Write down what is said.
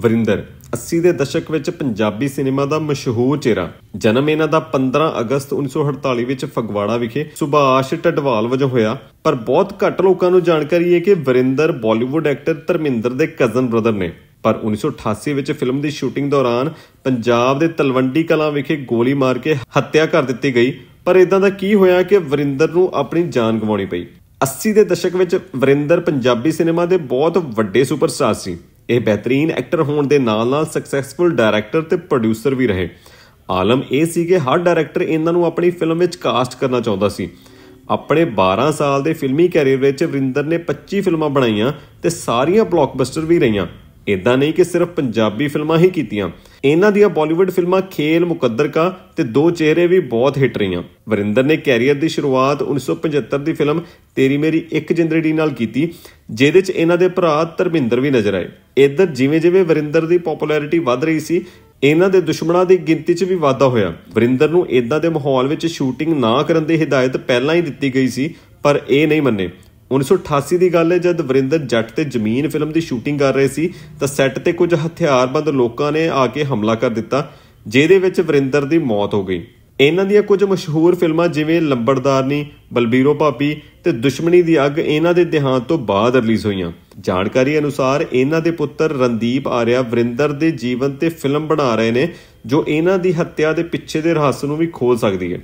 ਵਰਿੰਦਰ 80 ਦੇ ਦਸ਼ਕ ਵਿੱਚ ਪੰਜਾਬੀ ਸਿਨੇਮਾ ਦਾ ਮਸ਼ਹੂਰ ਚਿਹਰਾ ਜਨਮ ਇਹਨਾਂ ਦਾ 15 ਅਗਸਤ 1948 ਵਿੱਚ ਫਗਵਾੜਾ ਵਿਖੇ ਸੁਭਾਸ਼ ਟਡਵਾਲ ਵਜੋਂ ਹੋਇਆ ਪਰ ਬਹੁਤ ਘੱਟ ਲੋਕਾਂ ਨੂੰ ਜਾਣਕਾਰੀ ਹੈ ਕਿ ਵਰਿੰਦਰ ਬਾਲੀਵੁੱਡ ਐਕਟਰ ਧਰਮਿੰਦਰ ਦੇ ਕਜ਼ਨ ਬ੍ਰਦਰ ਨੇ ਪਰ 1988 ਵਿੱਚ ਫਿਲਮ ਦੀ ਸ਼ੂਟਿੰਗ ਦੌਰਾਨ ਪੰਜਾਬ ਦੇ ਤਲਵੰਡੀ ਕਲਾਂ ਵਿਖੇ ਗੋਲੀ ਮਾਰ ਕੇ ਹੱਤਿਆ ਕਰ ਦਿੱਤੀ ਗਈ ਪਰ ਇਦਾਂ ਦਾ ਕੀ ਹੋਇਆ ਕਿ ਵਰਿੰਦਰ ਨੂੰ ਆਪਣੀ ਜਾਨ ਗਵਾਉਣੀ ਪਈ 80 ਦੇ ਦਸ਼ਕ ਵਿੱਚ ਵਰਿੰਦਰ ਪੰਜਾਬੀ ਸਿਨੇਮਾ ਦੇ ਬਹੁਤ ਵੱਡੇ ਸੁਪਰਸਟਾਰ ਸੀ ਇਹ ਬਿਹਤਰੀਨ ਐਕਟਰ ਹੋਣ ਦੇ ਨਾਲ-ਨਾਲ ਸਕਸੈਸਫੁਲ ਡਾਇਰੈਕਟਰ ਤੇ ਪ੍ਰੋਡਿਊਸਰ ਵੀ ਰਹੇ ਆਲਮ ਇਹ ਸੀ ਕਿ ਹਰ ਡਾਇਰੈਕਟਰ ਇਹਨਾਂ ਨੂੰ ਆਪਣੀ ਫਿਲਮ ਵਿੱਚ ਕਾਸਟ ਕਰਨਾ ਚਾਹੁੰਦਾ ਸੀ ਆਪਣੇ 12 ਸਾਲ ਦੇ ਫਿਲਮੀ ਕੈਰੀਅਰ ਵਿੱਚ ਵਰਿੰਦਰ ਨੇ 25 ਫਿਲਮਾਂ ਬਣਾਈਆਂ ਤੇ ਸਾਰੀਆਂ ਬਲੌਕਬਸਟਰ ਵੀ ਰਹੀਆਂ ਇਦਾਂ ਨਹੀਂ ਕਿ ਸਿਰਫ ਪੰਜਾਬੀ ਫਿਲਮਾਂ ਹੀ ਕੀਤੀਆਂ ਇਹਨਾਂ ਦੀਆਂ ਬਾਲੀਵੁੱਡ ਫਿਲਮਾਂ ਖੇਲ ਮੁਕੱਦਰ ਕਾ ਤੇ ਦੋ ਚਿਹਰੇ ਵੀ ਬਹੁਤ ਹਿੱਟ ਰਹੀਆਂ ਵਰਿੰਦਰ ਨੇ ਕੈਰੀਅਰ ਦੀ ਸ਼ੁਰੂਆਤ 1975 ਦੀ ਫਿਲਮ ਤੇਰੀ ਮੇਰੀ ਇੱਕ ਜਿੰਦੜੀ ਨਾਲ ਕੀਤੀ ਜਿਹਦੇ ਵਿੱਚ ਇਹਨਾਂ ਦੇ ਭਰਾ ਧਰਮਿੰਦਰ ਵੀ ਨਜ਼ਰ ਆਏ ਇਧਰ ਜਿਵੇਂ ਜਿਵੇਂ ਵਰਿੰਦਰ ਦੀ ਪੋਪੂਲੈਰਿਟੀ ਵੱਧ ਰਹੀ ਸੀ ਇਹਨਾਂ ਦੇ ਦੁਸ਼ਮਣਾਂ ਦੀ ਗਿਣਤੀ 'ਚ ਵੀ ਵਾਧਾ ਹੋਇਆ ਵਰਿੰਦਰ ਨੂੰ ਇਦਾਂ ਦੇ ਮਾਹੌਲ ਵਿੱਚ ਸ਼ੂਟਿੰਗ ਨਾ ਕਰਨ ਦੀ ਹਦਾਇਤ ਪਹਿਲਾਂ ਹੀ ਦਿੱਤੀ ਗਈ ਸੀ ਪਰ ਇਹ ਨਹੀਂ ਮੰਨੇ 1988 ਦੀ ਗੱਲ ਹੈ ਜਦ ਵਰਿੰਦਰ ਜੱਟ ਤੇ ਜ਼ਮੀਨ ਫਿਲਮ ਦੀ ਸ਼ੂਟਿੰਗ ਕਰ ਰਹੇ ਸੀ ਤਾਂ ਸੈੱਟ ਤੇ ਕੁਝ ਹਥਿਆਰਬੰਦ ਲੋਕਾਂ ਨੇ ਆ ਕੇ ਹਮਲਾ ਕਰ ਦਿੱਤਾ ਜਿਹਦੇ ਵਿੱਚ ਵਰਿੰਦਰ ਦੀ ਮੌਤ ਹੋ ਗਈ ਇਹਨਾਂ ਦੀਆਂ ਕੁਝ ਮਸ਼ਹੂਰ ਫਿਲਮਾਂ ਜਿਵੇਂ ਲੰਬੜਦਾਰਨੀ ਬਲਬੀਰੋ ਭਾਪੀ ਤੇ ਦੁਸ਼ਮਣੀ ਦੀ ਅੱਗ ਇਹਨਾਂ ਦੇ ਦਿਹਾਂਤ ਤੋਂ ਬਾਅਦ ਰਿਲੀਜ਼ ਹੋਈਆਂ ਜਾਣਕਾਰੀ ਅਨੁਸਾਰ ਇਹਨਾਂ ਦੇ ਪੁੱਤਰ ਰਣਦੀਪ ਆਰਿਆ ਵਰਿੰਦਰ ਦੇ ਜੀਵਨ ਤੇ ਫਿਲਮ ਬਣਾ ਰਹੇ ਨੇ ਜੋ ਇਹਨਾਂ ਦੀ ਹੱਤਿਆ ਦੇ ਪਿੱਛੇ ਦੇ ਰਹੱਸ ਨੂੰ ਵੀ ਖੋਲ ਸਕਦੀ ਹੈ